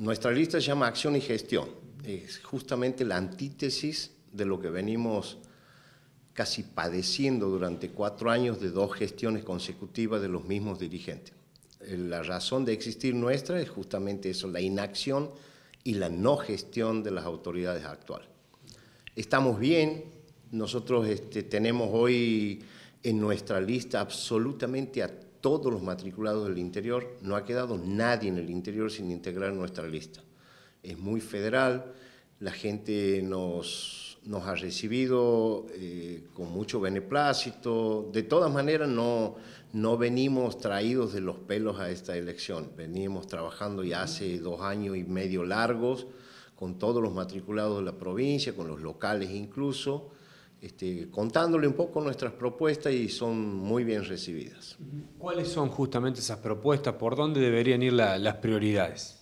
Nuestra lista se llama Acción y Gestión. Es justamente la antítesis de lo que venimos casi padeciendo durante cuatro años de dos gestiones consecutivas de los mismos dirigentes. La razón de existir nuestra es justamente eso, la inacción y la no gestión de las autoridades actuales. Estamos bien, nosotros este, tenemos hoy en nuestra lista absolutamente a todos los matriculados del interior, no ha quedado nadie en el interior sin integrar nuestra lista. Es muy federal, la gente nos, ha recibido eh, con mucho beneplácito. De todas maneras, no, no venimos traídos de los pelos a esta elección. Venimos trabajando ya hace dos años y medio largos con todos los matriculados de la provincia, con los locales incluso este, contándole un poco nuestras propuestas y son muy bien recibidas. ¿Cuáles son justamente esas propuestas? ¿Por dónde deberían ir las prioridades?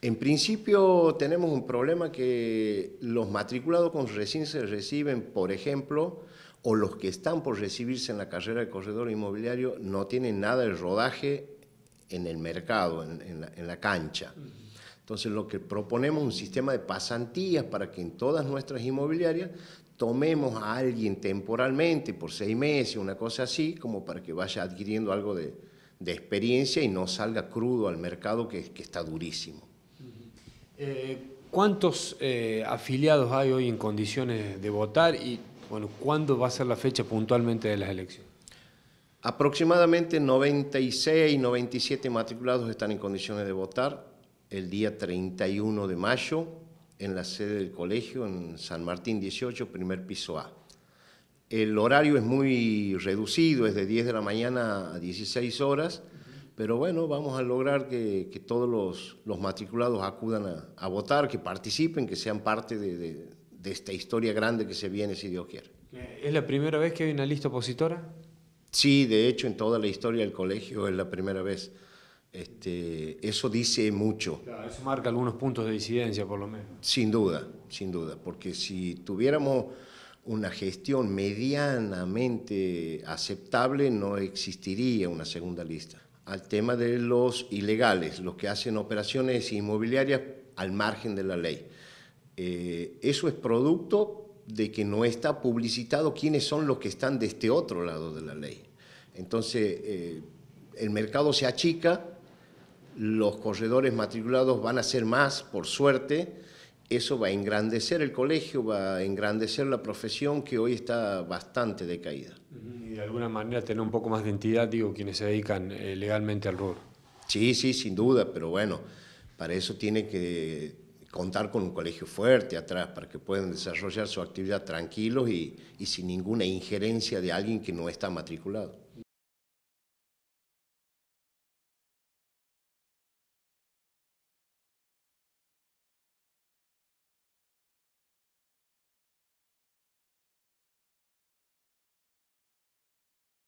En principio tenemos un problema que los matriculados con recién se reciben, por ejemplo, o los que están por recibirse en la carrera de corredor inmobiliario no tienen nada de rodaje en el mercado, en, la, en la, cancha. Entonces lo que proponemos es un sistema de pasantías para que en todas nuestras inmobiliarias tomemos a alguien temporalmente por seis meses, una cosa así, como para que vaya adquiriendo algo de, experiencia y no salga crudo al mercado que, está durísimo. Eh, ¿Cuántos eh, afiliados hay hoy en condiciones de votar y bueno, cuándo va a ser la fecha puntualmente de las elecciones? Aproximadamente 96, y 97 matriculados están en condiciones de votar el día 31 de mayo en la sede del colegio, en San Martín 18, primer piso A. El horario es muy reducido, es de 10 de la mañana a 16 horas, pero bueno, vamos a lograr que, todos los, matriculados acudan a, votar, que participen, que sean parte de, de esta historia grande que se viene, si Dios quiere. ¿Es la primera vez que hay una lista opositora? Sí, de hecho, en toda la historia del colegio es la primera vez. Este, eso dice mucho. eso marca algunos puntos de disidencia, por lo menos. Sin duda, sin duda, porque si tuviéramos una gestión medianamente aceptable, no existiría una segunda lista. Al tema de los ilegales, los que hacen operaciones inmobiliarias al margen de la ley. Eh, eso es producto de que no está publicitado quiénes son los que están de este otro lado de la ley. Entonces, eh, el mercado se achica los corredores matriculados van a ser más, por suerte, eso va a engrandecer el colegio, va a engrandecer la profesión que hoy está bastante decaída. Y de alguna manera tener un poco más de entidad, digo, quienes se dedican eh, legalmente al rubro. Sí, sí, sin duda, pero bueno, para eso tiene que contar con un colegio fuerte atrás, para que puedan desarrollar su actividad tranquilos y sin ninguna injerencia de alguien que no está matriculado.